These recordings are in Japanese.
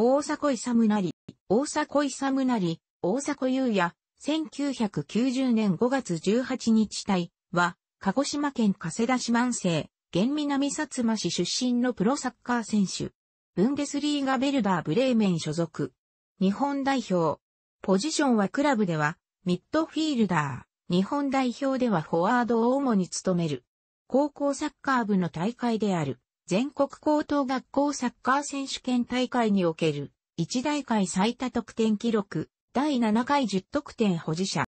大迫勇なり、大迫勇なり、大迫優也、1990年5月18日隊は、鹿児島県加世田市万世、現南薩摩市出身のプロサッカー選手。ブンデスリーガベルダーブレーメン所属。日本代表。ポジションはクラブでは、ミッドフィールダー。日本代表ではフォワードを主に務める。高校サッカー部の大会である。全国高等学校サッカー選手権大会における、1大会最多得点記録、第7回10得点保持者。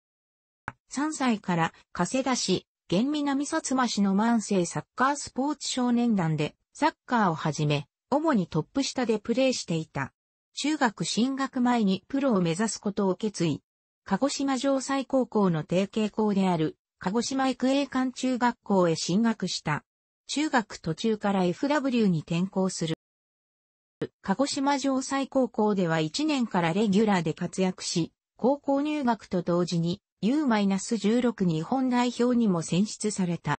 3歳から、加世田市、現南薩摩市の万世サッカースポーツ少年団で、サッカーをはじめ、主にトップ下でプレーしていた。中学進学前にプロを目指すことを決意。鹿児島城西高校の提携校である、鹿児島育英館中学校へ進学した。中学途中から FW に転校する。鹿児島城西高校では1年からレギュラーで活躍し、高校入学と同時に U-16 日本代表にも選出された。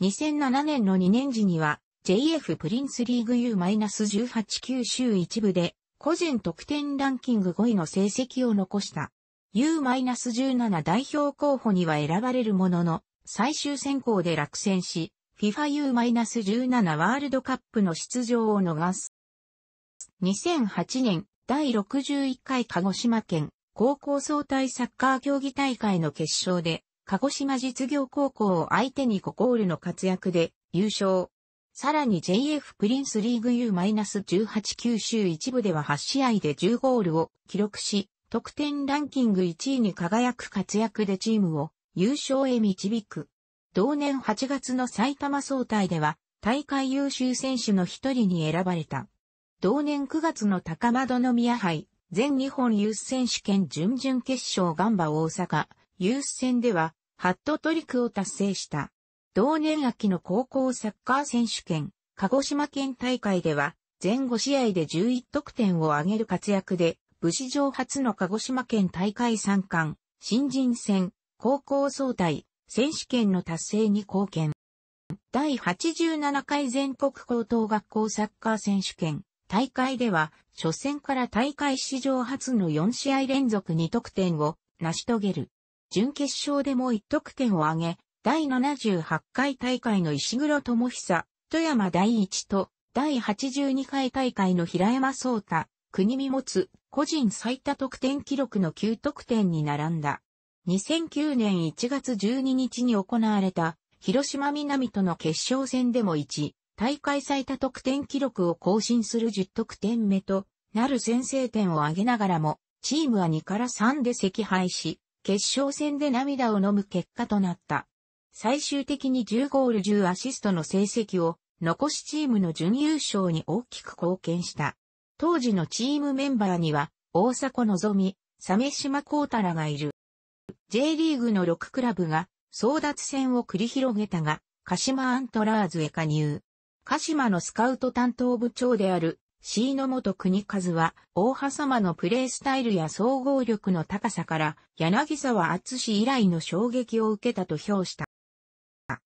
2007年の2年時には JF プリンスリーグ U-18 九州一部で個人得点ランキング5位の成績を残した。U-17 代表候補には選ばれるものの最終選考で落選し、FIFAU-17 ワールドカップの出場を逃す。2008年第61回鹿児島県高校総体サッカー競技大会の決勝で、鹿児島実業高校を相手に5ゴールの活躍で優勝。さらに JF プリンスリーグ U-18 九州一部では8試合で10ゴールを記録し、得点ランキング1位に輝く活躍でチームを優勝へ導く。同年8月の埼玉総体では、大会優秀選手の一人に選ばれた。同年9月の高窓宮杯、全日本ユース選手権準々決勝ガンバ大阪、ユース戦では、ハットトリックを達成した。同年秋の高校サッカー選手権、鹿児島県大会では、全5試合で11得点を挙げる活躍で、武士上初の鹿児島県大会参観、新人戦、高校総体、選手権の達成に貢献。第87回全国高等学校サッカー選手権大会では、初戦から大会史上初の4試合連続2得点を成し遂げる。準決勝でも1得点を挙げ、第78回大会の石黒智久、富山第一と、第82回大会の平山壮太、国見持つ個人最多得点記録の9得点に並んだ。2009年1月12日に行われた、広島南との決勝戦でも1、大会最多得点記録を更新する10得点目となる先制点を挙げながらも、チームは2から3で惜敗し、決勝戦で涙を飲む結果となった。最終的に10ゴール10アシストの成績を残しチームの準優勝に大きく貢献した。当時のチームメンバーには、大迫のぞみ、鮫島幸太らがいる。J リーグの6クラブが争奪戦を繰り広げたが、鹿島アントラーズへ加入。鹿島のスカウト担当部長である C の元国和は、大葉様のプレースタイルや総合力の高さから、柳沢厚以来の衝撃を受けたと評した。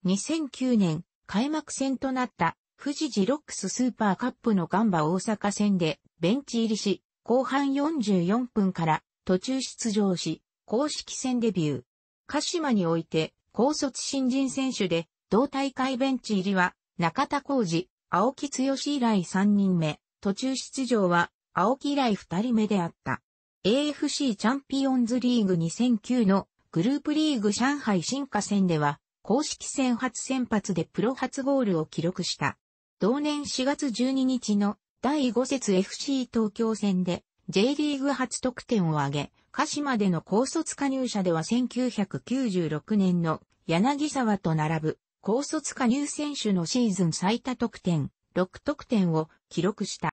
2009年、開幕戦となった富士ジロックススーパーカップのガンバ大阪戦でベンチ入りし、後半44分から途中出場し、公式戦デビュー。鹿島において、高卒新人選手で、同大会ベンチ入りは、中田浩二、青木剛以来3人目、途中出場は、青木以来2人目であった。AFC チャンピオンズリーグ2009のグループリーグ上海進化戦では、公式戦初先発でプロ初ゴールを記録した。同年4月12日の第5節 FC 東京戦で J リーグ初得点を挙げ、鹿島での高卒加入者では1996年の柳沢と並ぶ高卒加入選手のシーズン最多得点6得点を記録した。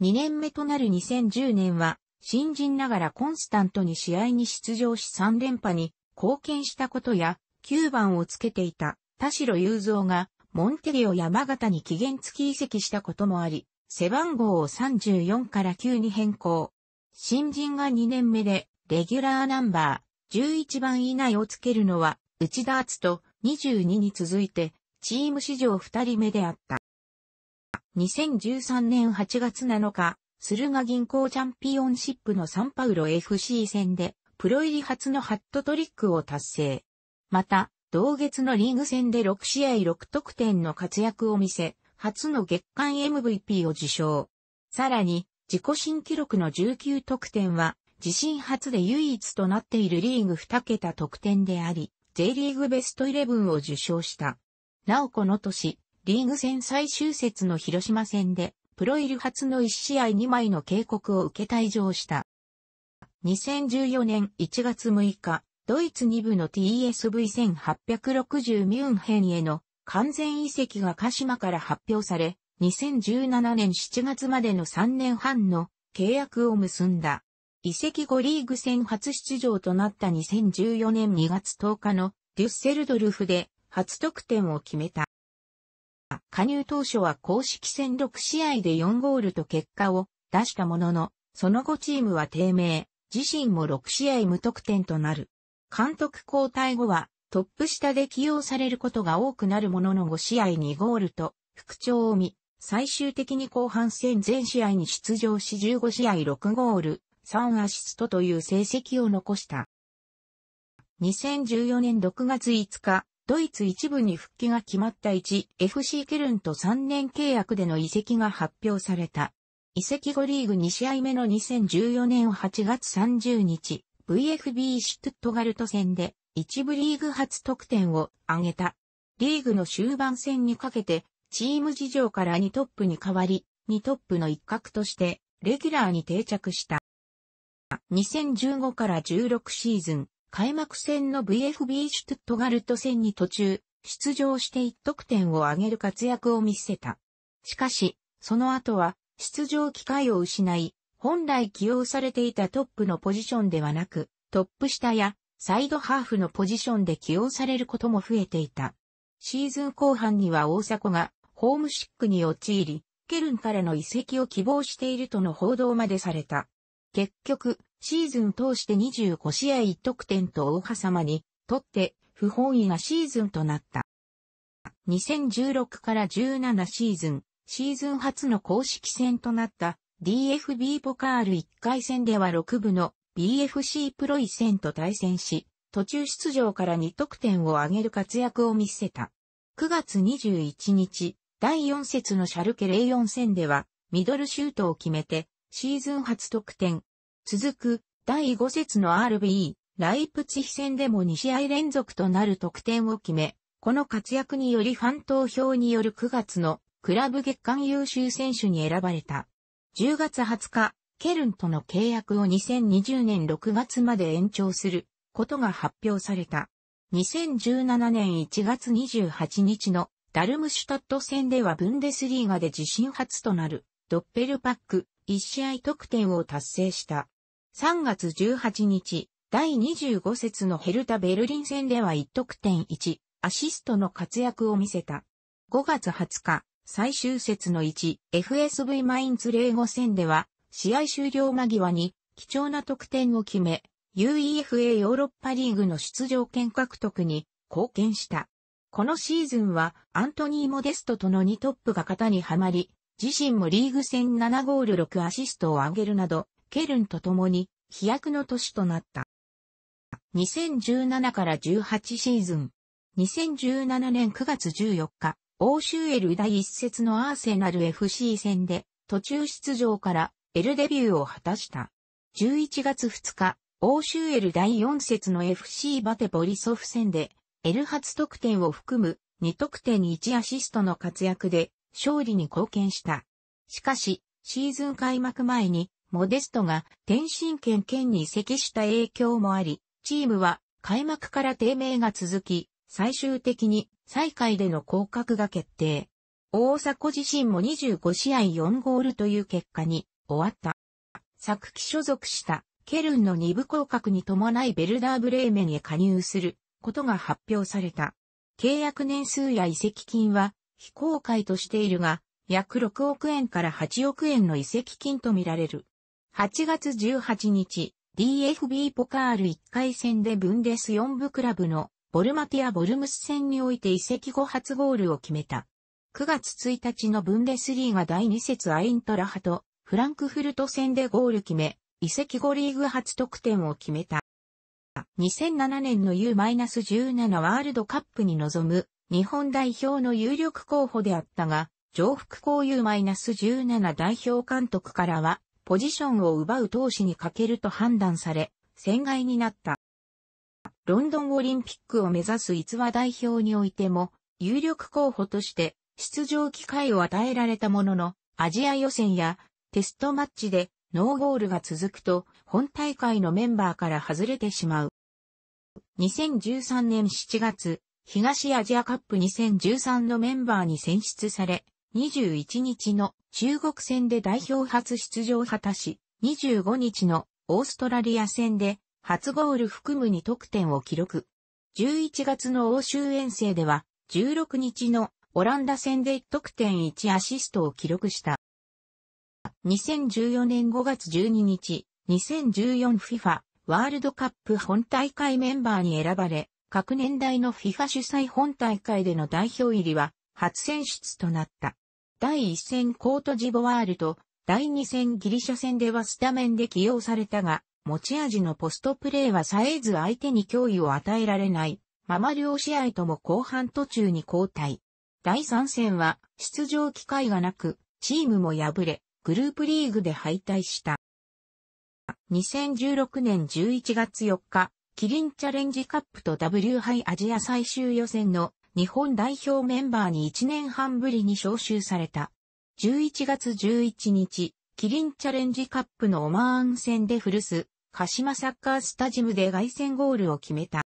2年目となる2010年は新人ながらコンスタントに試合に出場し3連覇に貢献したことや9番をつけていた田代雄三がモンテリオ山形に期限付き移籍したこともあり、背番号を34から9に変更。新人が2年目で、レギュラーナンバー11番以内をつけるのは、内田篤と22に続いて、チーム史上2人目であった。2013年8月7日、駿河銀行チャンピオンシップのサンパウロ FC 戦で、プロ入り初のハットトリックを達成。また、同月のリーグ戦で6試合6得点の活躍を見せ、初の月間 MVP を受賞。さらに、自己新記録の19得点は、自身初で唯一となっているリーグ2桁得点であり、J リーグベスト11を受賞した。なおこの年、リーグ戦最終節の広島戦で、プロ入り初の1試合2枚の警告を受け退場した。2014年1月6日、ドイツ2部の TSV1860 ミュンヘンへの完全移籍が鹿島から発表され、2017年7月までの3年半の契約を結んだ。移籍後リーグ戦初出場となった2014年2月10日のデュッセルドルフで初得点を決めた。加入当初は公式戦6試合で4ゴールと結果を出したものの、その後チームは低迷、自身も6試合無得点となる。監督交代後はトップ下で起用されることが多くなるものの5試合2ゴールと復調を見、最終的に後半戦全試合に出場し15試合6ゴール、3アシストという成績を残した。2014年6月5日、ドイツ一部に復帰が決まった 1FC ケルンと3年契約での移籍が発表された。移籍後リーグ2試合目の2014年8月30日、VFB シュトゥットガルト戦で一部リーグ初得点を挙げた。リーグの終盤戦にかけてチーム事情から2トップに変わり、2トップの一角として、レギュラーに定着した。2015から16シーズン、開幕戦の VFB シュトゥットガルト戦に途中、出場して1得点を挙げる活躍を見せた。しかし、その後は、出場機会を失い、本来起用されていたトップのポジションではなく、トップ下やサイドハーフのポジションで起用されることも増えていた。シーズン後半には大迫がホームシックに陥り、ケルンからの移籍を希望しているとの報道までされた。結局、シーズン通して25試合1得点と大狭様に、とって不本意なシーズンとなった。2016から17シーズン、シーズン初の公式戦となった DFB ポカール1回戦では6部の BFC プロイセンと対戦し、途中出場から2得点を挙げる活躍を見せた。9月21日、第4節のシャルケ04戦では、ミドルシュートを決めて、シーズン初得点。続く、第5節の RBE、ライプツヒ戦でも2試合連続となる得点を決め、この活躍によりファン投票による9月のクラブ月間優秀選手に選ばれた。10月20日、ケルンとの契約を2020年6月まで延長することが発表された。2017年1月28日のダルムシュタット戦ではブンデスリーガで自身初となるドッペルパック1試合得点を達成した。3月18日、第25節のヘルタ・ベルリン戦では1得点1、アシストの活躍を見せた。5月20日、最終節の1、FSV マインツ05戦では、試合終了間際に貴重な得点を決め、UEFA ヨーロッパリーグの出場権獲得に貢献した。このシーズンはアントニー・モデストとの2トップが型にはまり、自身もリーグ戦7ゴール6アシストを挙げるなど、ケルンと共に飛躍の年となった。2017から18シーズン。2017年9月14日、欧州エル第一節のアーセナル FC 戦で途中出場からエルデビューを果たした。11月2日、欧州エル第4節の FC バテボリソフ戦で L 初得点を含む2得点1アシストの活躍で勝利に貢献した。しかし、シーズン開幕前にモデストが天津圏県に移籍した影響もあり、チームは開幕から低迷が続き、最終的に最下位での降格が決定。大阪自身も25試合4ゴールという結果に終わった。昨季所属したケルンの2部降格に伴いベルダーブレーメンへ加入することが発表された。契約年数や移籍金は非公開としているが、約6億円から8億円の移籍金とみられる。8月18日、DFB ポカール1回戦でブンデス4部クラブのボルマティア・ボルムス戦において移籍後初ゴールを決めた。9月1日のブンデスリーが第2節アイントラハとフランクフルト戦でゴール決め、移籍後リーグ初得点を決めた。2007年の U-17 ワールドカップに臨む日本代表の有力候補であったが、上福公 U-17 代表監督からは、ポジションを奪う投資に欠けると判断され、戦外になった。ロンドンオリンピックを目指す逸話代表においても、有力候補として出場機会を与えられたものの、アジア予選やテストマッチでノーゴールが続くと、本大会のメンバーから外れてしまう。2013年7月、東アジアカップ2013のメンバーに選出され、21日の中国戦で代表初出場を果たし、25日のオーストラリア戦で初ゴール含む2得点を記録。11月の欧州遠征では、16日のオランダ戦で1得点1アシストを記録した。2014年5月12日、2014FIFA ワールドカップ本大会メンバーに選ばれ、各年代の FIFA 主催本大会での代表入りは初選出となった。第1戦コートジボワールと第2戦ギリシャ戦ではスタメンで起用されたが、持ち味のポストプレーはさえず相手に脅威を与えられない。まま両試合とも後半途中に交代。第3戦は出場機会がなく、チームも敗れ、グループリーグで敗退した。2016年11月4日、キリンチャレンジカップと W 杯アジア最終予選の日本代表メンバーに1年半ぶりに招集された。11月11日、キリンチャレンジカップのオマーン戦で古巣、鹿島サッカースタジムで外戦ゴールを決めた。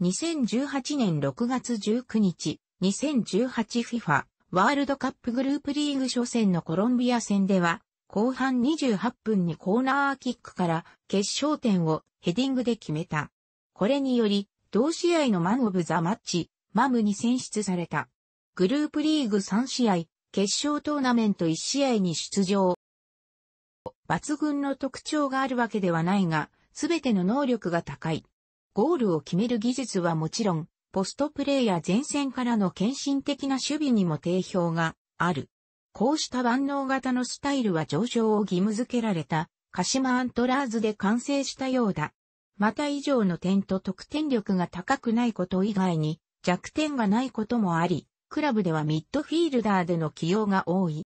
2018年6月19日、2018FIFA ワールドカップグループリーグ初戦のコロンビア戦では、後半28分にコーナーキックから決勝点をヘディングで決めた。これにより、同試合のマンオブザマッチ、マムに選出された。グループリーグ3試合、決勝トーナメント1試合に出場。抜群の特徴があるわけではないが、すべての能力が高い。ゴールを決める技術はもちろん、ポストプレーや前線からの献身的な守備にも定評がある。こうした万能型のスタイルは上昇を義務付けられた鹿島アントラーズで完成したようだ。また以上の点と得点力が高くないこと以外に弱点がないこともあり、クラブではミッドフィールダーでの起用が多い。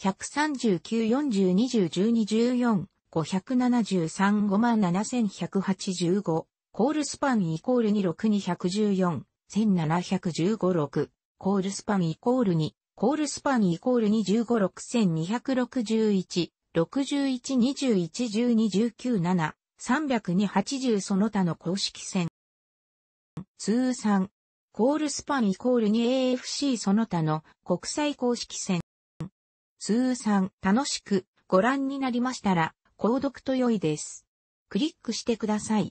139-40-20-12-14-573-57185コールスパンイコール26に1 4 1715、6、コールスパンイコール2、コールスパンイコール25、6261、61、21、12、19、7、302、80その他の公式戦。通算、コールスパンイコール 2AFC その他の国際公式戦。通算、楽しくご覧になりましたら、購読と良いです。クリックしてください。